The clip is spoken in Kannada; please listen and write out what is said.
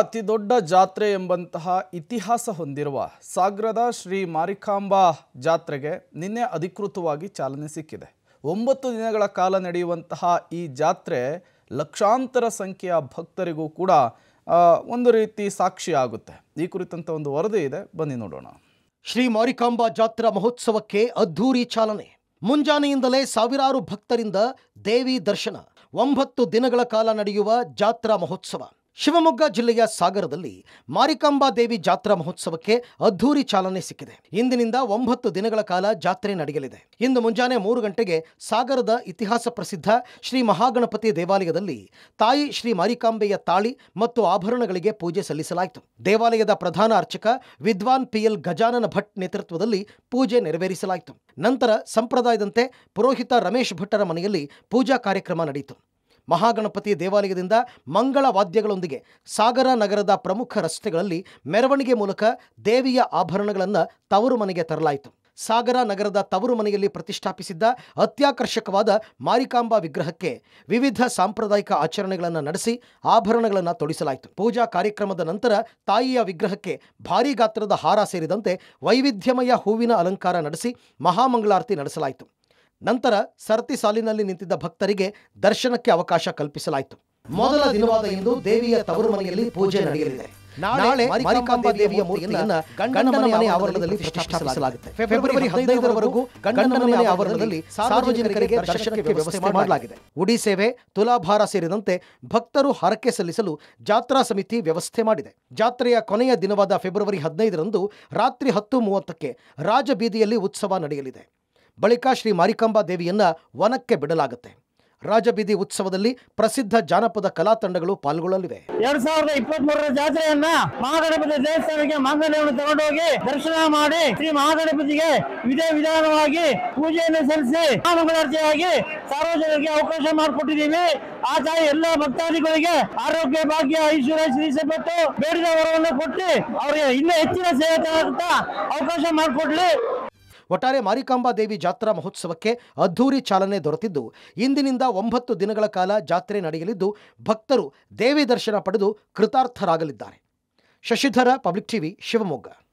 ಅತಿ ದೊಡ್ಡ ಜಾತ್ರೆ ಎಂಬಂತಹ ಇತಿಹಾಸ ಹೊಂದಿರುವ ಸಾಗರದ ಶ್ರೀ ಮಾರಿಕಾಂಬಾ ಜಾತ್ರೆಗೆ ನಿನ್ನೆ ಅಧಿಕೃತವಾಗಿ ಚಾಲನೆ ಸಿಕ್ಕಿದೆ ಒಂಬತ್ತು ದಿನಗಳ ಕಾಲ ನಡೆಯುವಂತಹ ಈ ಜಾತ್ರೆ ಲಕ್ಷಾಂತರ ಸಂಖ್ಯೆಯ ಭಕ್ತರಿಗೂ ಕೂಡ ಒಂದು ರೀತಿ ಸಾಕ್ಷಿ ಆಗುತ್ತೆ ಈ ಕುರಿತಂತ ಒಂದು ವರದಿ ಇದೆ ಬನ್ನಿ ನೋಡೋಣ ಶ್ರೀ ಮಾರಿಕಾಂಬಾ ಜಾತ್ರಾ ಮಹೋತ್ಸವಕ್ಕೆ ಅದ್ಧೂರಿ ಚಾಲನೆ ಮುಂಜಾನೆಯಿಂದಲೇ ಸಾವಿರಾರು ಭಕ್ತರಿಂದ ದೇವಿ ದರ್ಶನ ಒಂಬತ್ತು ದಿನಗಳ ಕಾಲ ನಡೆಯುವ ಜಾತ್ರಾ ಮಹೋತ್ಸವ ಶಿವಮೊಗ್ಗ ಜಿಲ್ಲೆಯ ಸಾಗರದಲ್ಲಿ ಮಾರಿಕಾಂಬಾ ದೇವಿ ಜಾತ್ರಾ ಮಹೋತ್ಸವಕ್ಕೆ ಅದ್ಧೂರಿ ಚಾಲನೆ ಸಿಕ್ಕಿದೆ ಇಂದಿನಿಂದ ಒಂಬತ್ತು ದಿನಗಳ ಕಾಲ ಜಾತ್ರೆ ನಡೆಯಲಿದೆ ಇಂದು ಮುಂಜಾನೆ ಮೂರು ಗಂಟೆಗೆ ಸಾಗರದ ಇತಿಹಾಸ ಪ್ರಸಿದ್ಧ ಶ್ರೀ ಮಹಾಗಣಪತಿ ದೇವಾಲಯದಲ್ಲಿ ತಾಯಿ ಶ್ರೀ ಮಾರಿಕಾಂಬೆಯ ತಾಳಿ ಮತ್ತು ಆಭರಣಗಳಿಗೆ ಪೂಜೆ ಸಲ್ಲಿಸಲಾಯಿತು ದೇವಾಲಯದ ಪ್ರಧಾನ ಅರ್ಚಕ ವಿದ್ವಾನ್ ಪಿಎಲ್ ಗಜಾನನ ಭಟ್ ನೇತೃತ್ವದಲ್ಲಿ ಪೂಜೆ ನೆರವೇರಿಸಲಾಯಿತು ನಂತರ ಸಂಪ್ರದಾಯದಂತೆ ಪುರೋಹಿತ ರಮೇಶ್ ಭಟ್ಟರ ಮನೆಯಲ್ಲಿ ಪೂಜಾ ಕಾರ್ಯಕ್ರಮ ನಡೆಯಿತು ಮಹಾಗಣಪತಿ ದೇವಾಲಯದಿಂದ ಮಂಗಳ ವಾದ್ಯಗಳೊಂದಿಗೆ ಸಾಗರ ನಗರದ ಪ್ರಮುಖ ರಸ್ತೆಗಳಲ್ಲಿ ಮೆರವಣಿಗೆ ಮೂಲಕ ದೇವಿಯ ಆಭರಣಗಳನ್ನು ತವರು ಮನೆಗೆ ತರಲಾಯಿತು ಸಾಗರ ನಗರದ ತವರು ಮನೆಯಲ್ಲಿ ಪ್ರತಿಷ್ಠಾಪಿಸಿದ್ದ ಅತ್ಯಾಕರ್ಷಕವಾದ ಮಾರಿಕಾಂಬಾ ವಿಗ್ರಹಕ್ಕೆ ವಿವಿಧ ಸಾಂಪ್ರದಾಯಿಕ ಆಚರಣೆಗಳನ್ನು ನಡೆಸಿ ಆಭರಣಗಳನ್ನು ತೊಡಿಸಲಾಯಿತು ಪೂಜಾ ಕಾರ್ಯಕ್ರಮದ ನಂತರ ತಾಯಿಯ ವಿಗ್ರಹಕ್ಕೆ ಭಾರೀ ಗಾತ್ರದ ಹಾರ ಸೇರಿದಂತೆ ವೈವಿಧ್ಯಮಯ ಹೂವಿನ ಅಲಂಕಾರ ನಡೆಸಿ ಮಹಾಮಂಗಳಾರತಿ ನಡೆಸಲಾಯಿತು ನಂತರ ಸರತಿ ಸಾಲಿನಲ್ಲಿ ನಿಂತಿದ್ದ ಭಕ್ತರಿಗೆ ದರ್ಶನಕ್ಕೆ ಅವಕಾಶ ಕಲ್ಪಿಸಲಾಯಿತು ಮೊದಲ ದಿನವಾದ ಇಂದು ದೇವಿಯ ತವರು ಮನೆಯಲ್ಲಿ ಪೂಜೆ ನಡೆಯಲಿದೆ ನಾಳೆ ದೇವಿಯ ಮೂರ್ತಿಯನ್ನ ಗಂಡನ ಮನೆ ಆವರಣದಲ್ಲಿ ಪ್ರತಿಷ್ಠಾಪಿಸಲಾಗುತ್ತೆ ಫೆಬ್ರವರಿ ಹದಿನೈದರವರೆಗೂ ಗಂಡನ ಮನೆ ಆವರಣದಲ್ಲಿ ಸಾರ್ವಜನಿಕರಿಗೆ ದರ್ಶನಕ್ಕೆ ವ್ಯವಸ್ಥೆ ಮಾಡಲಾಗಿದೆ ಉಡಿ ಸೇವೆ ತುಲಾಭಾರ ಸೇರಿದಂತೆ ಭಕ್ತರು ಹರಕೆ ಸಲ್ಲಿಸಲು ಜಾತ್ರಾ ಸಮಿತಿ ವ್ಯವಸ್ಥೆ ಮಾಡಿದೆ ಜಾತ್ರೆಯ ಕೊನೆಯ ದಿನವಾದ ಫೆಬ್ರವರಿ ಹದಿನೈದರಂದು ರಾತ್ರಿ ಹತ್ತು ಮೂವತ್ತಕ್ಕೆ ರಾಜಬೀದಿಯಲ್ಲಿ ಉತ್ಸವ ನಡೆಯಲಿದೆ ಬಳಿಕ ಶ್ರೀ ಮಾರಿಕಾಂಬಾ ದೇವಿಯನ್ನ ವನಕ್ಕೆ ಬಿಡಲಾಗುತ್ತೆ ರಾಜಬೀದಿ ಉತ್ಸವದಲ್ಲಿ ಪ್ರಸಿದ್ಧ ಜಾನಪದ ಕಲಾ ತಂಡಗಳು ಪಾಲ್ಗೊಳ್ಳಲಿವೆ ಎರಡ್ ಸಾವಿರದ ಇಪ್ಪತ್ತ್ ಮೂರರ ಜಾತ್ರೆಯನ್ನ ಮಹಾಗಣಪತಿ ದೇವಸ್ಥಾನಕ್ಕೆ ಮಾಂಗಲ್ಯವನ್ನು ತಗೊಂಡೋಗಿ ದರ್ಶನ ಮಾಡಿ ಶ್ರೀ ಮಹಾಗಣಪತಿಗೆ ವಿಧ ವಿಧಾನವಾಗಿ ಪೂಜೆಯನ್ನು ಸಲ್ಲಿಸಿ ಅನುಗುಣಾರ್ಥಿಯಾಗಿ ಸಾರ್ವಜನಿಕರಿಗೆ ಅವಕಾಶ ಮಾಡಿಕೊಟ್ಟಿದ್ದೀವಿ ಆತ ಎಲ್ಲ ಭಕ್ತಾದಿಗಳಿಗೆ ಆರೋಗ್ಯ ಭಾಗ್ಯ ಐಶ್ವರ್ಯ ಶ್ರೀ ಸಂಪತ್ತು ಬೇಡಿದ ವರವನ್ನು ಕೊಟ್ಟು ಅವರಿಗೆ ಇನ್ನೂ ಹೆಚ್ಚಿನ ಸೇವೆ ಅವಕಾಶ ಮಾಡಿಕೊಡ್ಲಿ ಒಟ್ಟಾರೆ ಮಾರಿಕಾಂಬಾ ದೇವಿ ಜಾತ್ರಾ ಮಹೋತ್ಸವಕ್ಕೆ ಅದ್ಧೂರಿ ಚಾಲನೆ ದೊರೆತಿದ್ದು ಇಂದಿನಿಂದ ಒಂಬತ್ತು ದಿನಗಳ ಕಾಲ ಜಾತ್ರೆ ನಡೆಯಲಿದ್ದು ಭಕ್ತರು ದೇವಿ ದರ್ಶನ ಪಡೆದು ಕೃತಾರ್ಥರಾಗಲಿದ್ದಾರೆ ಶಶಿಧರ ಪಬ್ಲಿಕ್ ಟಿವಿ ಶಿವಮೊಗ್ಗ